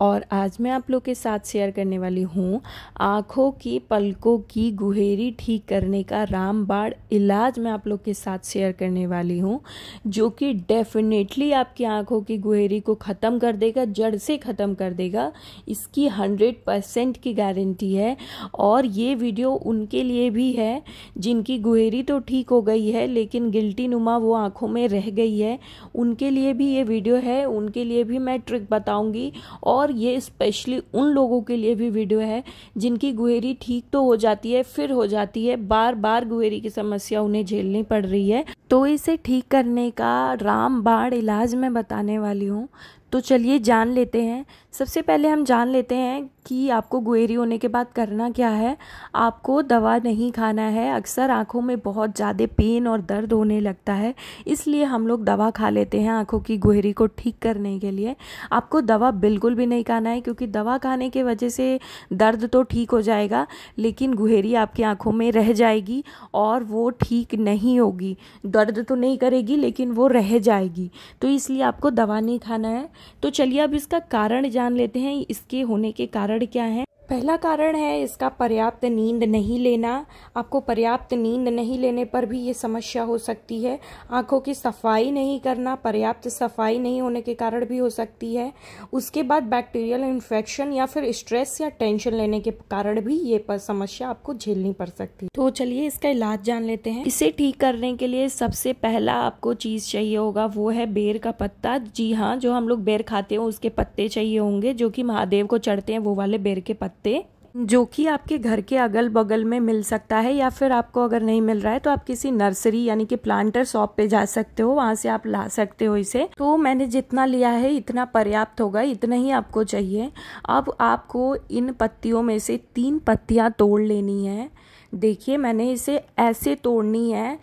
और आज मैं आप लोग के साथ शेयर करने वाली हूँ आँखों की पलकों की गुहेरी ठीक करने का रामबाण इलाज मैं आप लोग के साथ शेयर करने वाली हूँ जो कि डेफिनेटली आपकी आँखों की गुहेरी को ख़त्म कर देगा जड़ से ख़त्म कर देगा इसकी हंड्रेड परसेंट की गारंटी है और ये वीडियो उनके लिए भी है जिनकी गुहेरी तो ठीक हो गई है लेकिन गिल्टी नुमा वो आँखों में रह गई है उनके लिए भी ये वीडियो है उनके लिए भी मैं ट्रिक बताऊँगी और और ये स्पेशली उन लोगों के लिए भी वीडियो है जिनकी गुहेरी ठीक तो हो जाती है फिर हो जाती है बार बार गुहेरी की समस्या उन्हें झेलनी पड़ रही है तो इसे ठीक करने का राम बाढ़ इलाज मैं बताने वाली हूँ तो चलिए जान लेते हैं सबसे पहले हम जान लेते हैं कि आपको गुहेरी होने के बाद करना क्या है आपको दवा नहीं खाना है अक्सर आँखों में बहुत ज़्यादा पेन और दर्द होने लगता है इसलिए हम लोग दवा खा लेते हैं आँखों की गुहेरी को ठीक करने के लिए आपको दवा बिल्कुल भी नहीं खाना है क्योंकि दवा खाने के वजह से दर्द तो ठीक हो जाएगा लेकिन गुहेरी आपकी आँखों में रह जाएगी और वो ठीक नहीं होगी दर्द तो नहीं करेगी लेकिन वो रह जाएगी तो इसलिए आपको दवा नहीं खाना है तो चलिए अब इसका कारण जान जान लेते हैं इसके होने के कारण क्या हैं पहला कारण है इसका पर्याप्त नींद नहीं लेना आपको पर्याप्त नींद नहीं लेने पर भी ये समस्या हो सकती है आंखों की सफाई नहीं करना पर्याप्त सफाई नहीं होने के कारण भी हो सकती है उसके बाद बैक्टीरियल इन्फेक्शन या फिर स्ट्रेस या टेंशन लेने के कारण भी ये पर समस्या आपको झेलनी पड़ सकती है तो चलिए इसका इलाज जान लेते हैं इसे ठीक करने के लिए सबसे पहला आपको चीज़ चाहिए होगा वो है बेर का पत्ता जी हाँ जो हम लोग बेर खाते हो उसके पत्ते चाहिए होंगे जो कि महादेव को चढ़ते हैं वो वाले बेर के पत्ते सकते जो कि आपके घर के अगल बगल में मिल सकता है या फिर आपको अगर नहीं मिल रहा है तो आप किसी नर्सरी यानी कि प्लांटर शॉप पे जा सकते हो वहाँ से आप ला सकते हो इसे तो मैंने जितना लिया है इतना पर्याप्त होगा इतना ही आपको चाहिए अब आपको इन पत्तियों में से तीन पत्तियाँ तोड़ लेनी है देखिए मैंने इसे ऐसे तोड़नी है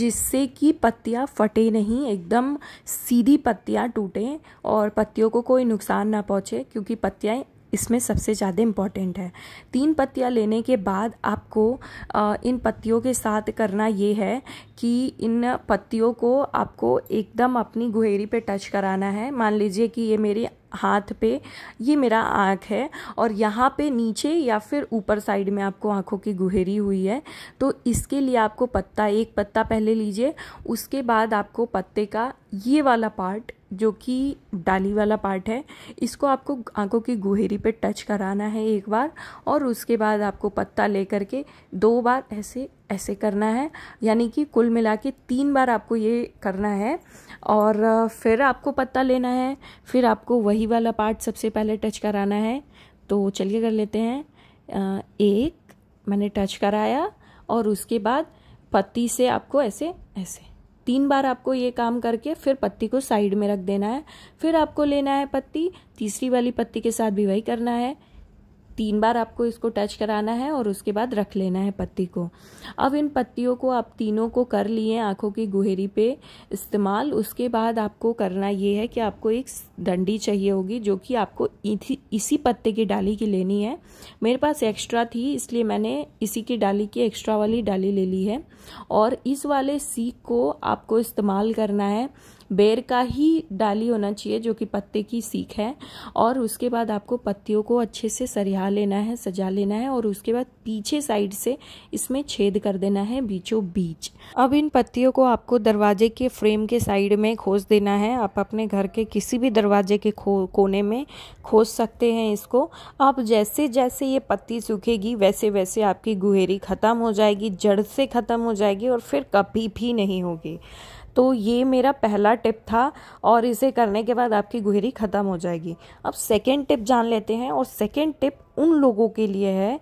जिससे कि पत्तियाँ फटे नहीं एकदम सीधी पत्तियाँ टूटें और पत्तियों को कोई नुकसान ना पहुँचे क्योंकि पत्तियाँ इसमें सबसे ज़्यादा इम्पॉर्टेंट है तीन पत्तियाँ लेने के बाद आपको इन पत्तियों के साथ करना ये है कि इन पत्तियों को आपको एकदम अपनी गुहेरी पे टच कराना है मान लीजिए कि ये मेरी हाथ पे ये मेरा आँख है और यहाँ पे नीचे या फिर ऊपर साइड में आपको आँखों की गुहेरी हुई है तो इसके लिए आपको पत्ता एक पत्ता पहले लीजिए उसके बाद आपको पत्ते का ये वाला पार्ट जो कि डाली वाला पार्ट है इसको आपको आंखों की गुहेरी पे टच कराना है एक बार और उसके बाद आपको पत्ता ले करके दो बार ऐसे ऐसे करना है यानी कि कुल मिला के तीन बार आपको ये करना है और फिर आपको पत्ता लेना है फिर आपको वही वाला पार्ट सबसे पहले टच कराना है तो चलिए कर लेते हैं एक मैंने टच कराया और उसके बाद पत्ती से आपको ऐसे ऐसे तीन बार आपको ये काम करके फिर पत्ती को साइड में रख देना है फिर आपको लेना है पत्ती तीसरी वाली पत्ती के साथ भी वही करना है तीन बार आपको इसको टच कराना है और उसके बाद रख लेना है पत्ती को अब इन पत्तियों को आप तीनों को कर लिए आँखों की गुहेरी पे इस्तेमाल उसके बाद आपको करना ये है कि आपको एक डंडी चाहिए होगी जो कि आपको इसी पत्ते की डाली की लेनी है मेरे पास एक्स्ट्रा थी इसलिए मैंने इसी की डाली की एक्स्ट्रा वाली डाली ले ली है और इस वाले सीख को आपको इस्तेमाल करना है बेर का ही डाली होना चाहिए जो कि पत्ते की सीख है और उसके बाद आपको पत्तियों को अच्छे से सरिया लेना है सजा लेना है और उसके बाद पीछे साइड से इसमें छेद कर देना है बीचों बीच अब इन पत्तियों को आपको दरवाजे के फ्रेम के साइड में खोज देना है आप अपने घर के किसी भी दरवाजे के खो, कोने में खोज सकते हैं इसको आप जैसे जैसे ये पत्ती सूखेगी वैसे वैसे आपकी गुहेरी ख़त्म हो जाएगी जड़ से ख़त्म हो जाएगी और फिर कभी भी नहीं होगी तो ये मेरा पहला टिप था और इसे करने के बाद आपकी गुहेरी ख़त्म हो जाएगी अब सेकेंड टिप जान लेते हैं और सेकेंड टिप उन लोगों के लिए है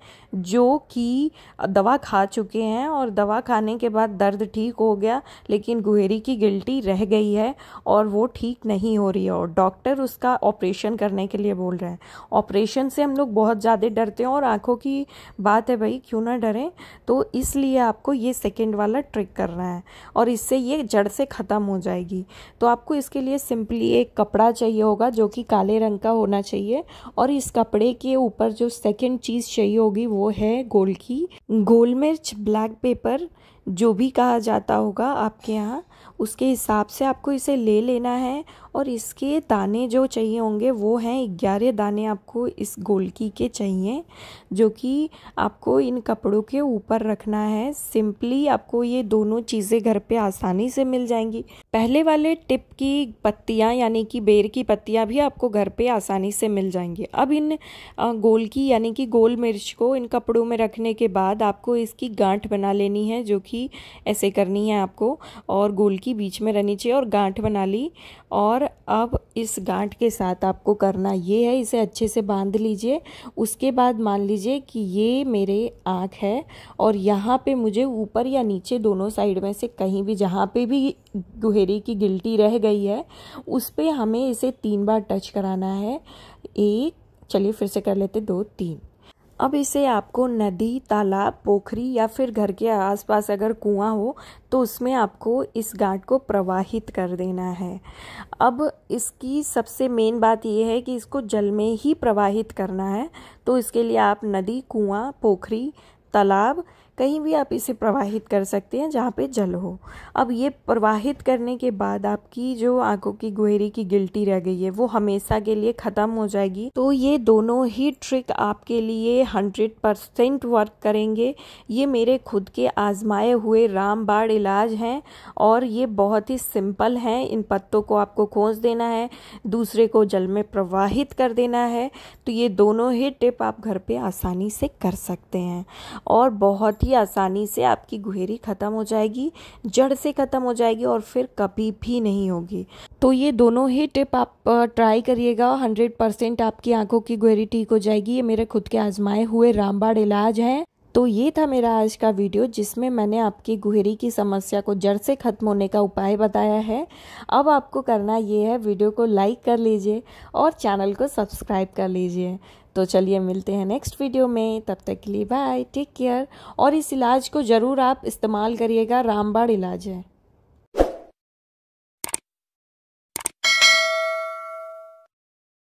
जो कि दवा खा चुके हैं और दवा खाने के बाद दर्द ठीक हो गया लेकिन गुहेरी की गिल्टी रह गई है और वो ठीक नहीं हो रही है और डॉक्टर उसका ऑपरेशन करने के लिए बोल रहे हैं ऑपरेशन से हम लोग बहुत ज़्यादा डरते हैं और आंखों की बात है भाई क्यों ना डरें तो इसलिए आपको ये सेकेंड वाला ट्रिक करना है और इससे ये जड़ से ख़त्म हो जाएगी तो आपको इसके लिए सिंपली एक कपड़ा चाहिए होगा जो कि काले रंग का होना चाहिए और इस कपड़े के ऊपर जो सेकेंड चीज़ चाहिए होगी वो है गोल की गोल मिर्च ब्लैक पेपर जो भी कहा जाता होगा आपके यहाँ उसके हिसाब से आपको इसे ले लेना है और इसके दाने जो चाहिए होंगे वो हैं ग्यारह दाने आपको इस गोलकी के चाहिए जो कि आपको इन कपड़ों के ऊपर रखना है सिंपली आपको ये दोनों चीज़ें घर पे आसानी से मिल जाएंगी पहले वाले टिप की पत्तियाँ यानी कि बेर की पत्तियाँ भी आपको घर पे आसानी से मिल जाएंगी अब इन गोलकी यानी कि गोल मिर्च को इन कपड़ों में रखने के बाद आपको इसकी गांठ बना लेनी है जो कि की ऐसे करनी है आपको और गोल की बीच में रहनी चाहिए और गांठ बना ली और अब इस गांठ के साथ आपको करना ये है इसे अच्छे से बांध लीजिए उसके बाद मान लीजिए कि ये मेरे आँख है और यहाँ पे मुझे ऊपर या नीचे दोनों साइड में से कहीं भी जहाँ पे भी गुहेरी की गिल्टी रह गई है उस पर हमें इसे तीन बार टच कराना है एक चलिए फिर से कर लेते दो तीन अब इसे आपको नदी तालाब पोखरी या फिर घर के आसपास अगर कुआं हो तो उसमें आपको इस गांठ को प्रवाहित कर देना है अब इसकी सबसे मेन बात यह है कि इसको जल में ही प्रवाहित करना है तो इसके लिए आप नदी कुआं पोखरी तालाब कहीं भी आप इसे प्रवाहित कर सकते हैं जहाँ पे जल हो अब ये प्रवाहित करने के बाद आपकी जो आंखों की गुहेरी की गिल्टी रह गई है वो हमेशा के लिए ख़त्म हो जाएगी तो ये दोनों ही ट्रिक आपके लिए हंड्रेड परसेंट वर्क करेंगे ये मेरे खुद के आजमाए हुए रामबाड़ इलाज हैं और ये बहुत ही सिंपल हैं इन पत्तों को आपको खोज देना है दूसरे को जल में प्रवाहित कर देना है तो ये दोनों ही टिप आप घर पर आसानी से कर सकते हैं और बहुत ही आसानी से आपकी गुहेरी ख़त्म हो जाएगी जड़ से ख़त्म हो जाएगी और फिर कभी भी नहीं होगी तो ये दोनों ही टिप आप ट्राई करिएगा हंड्रेड परसेंट आपकी आंखों की गुहेरी ठीक हो जाएगी ये मेरे खुद के आजमाए हुए रामबाड़ इलाज हैं तो ये था मेरा आज का वीडियो जिसमें मैंने आपकी गुहेरी की समस्या को जड़ से ख़त्म होने का उपाय बताया है अब आपको करना ये है वीडियो को लाइक कर लीजिए और चैनल को सब्सक्राइब कर लीजिए तो चलिए मिलते हैं नेक्स्ट वीडियो में तब तक के लिए बाय टेक केयर और इस इलाज को ज़रूर आप इस्तेमाल करिएगा रामबाड़ इलाज है